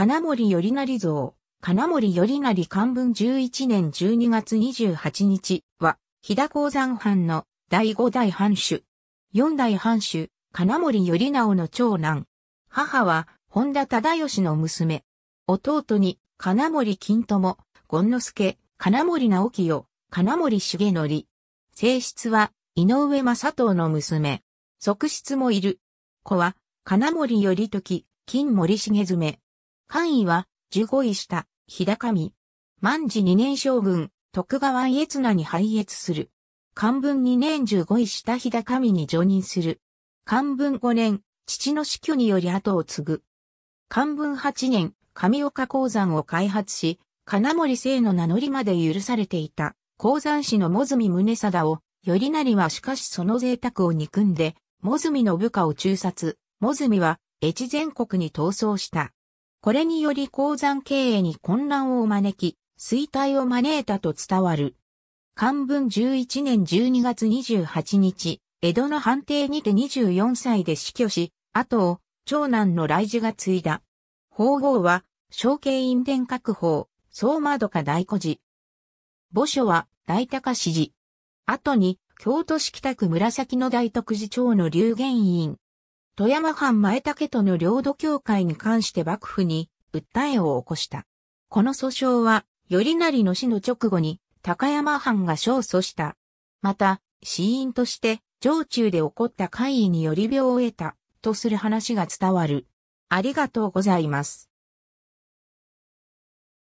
金森頼成像、金森頼成漢文11年12月28日は、日田鉱山藩の第5代藩主。4代藩主、金森頼直の長男。母は、本田忠義の娘。弟に、金森金友、権之助、金森直清、金森重則。性質は、井上正藤の娘。側室もいる。子は、金森頼時、金森重爪。官位は十五位下、日高見。万治二年将軍、徳川家綱に拝謁する。漢文二年十五位下日高見に上任する。漢文五年、父の死去により後を継ぐ。漢文八年、上岡鉱山を開発し、金森聖の名乗りまで許されていた、鉱山師のモムネ宗貞を、よりなりはしかしその贅沢を憎んで、モズミの部下を中殺、モズミは、越前国に逃走した。これにより鉱山経営に混乱を招き、衰退を招いたと伝わる。漢文11年12月28日、江戸の判定にて24歳で死去し、後を長男の来寺が継いだ。法号は、承継院伝閣法、総窓か大古寺。墓所は大高寺寺。後に、京都市北区紫の大徳寺町の流言院、富山藩前竹との領土境界に関して幕府に訴えを起こした。この訴訟は、頼成の死の直後に高山藩が勝訴した。また、死因として、上中で起こった会議により病を得た、とする話が伝わる。ありがとうございます。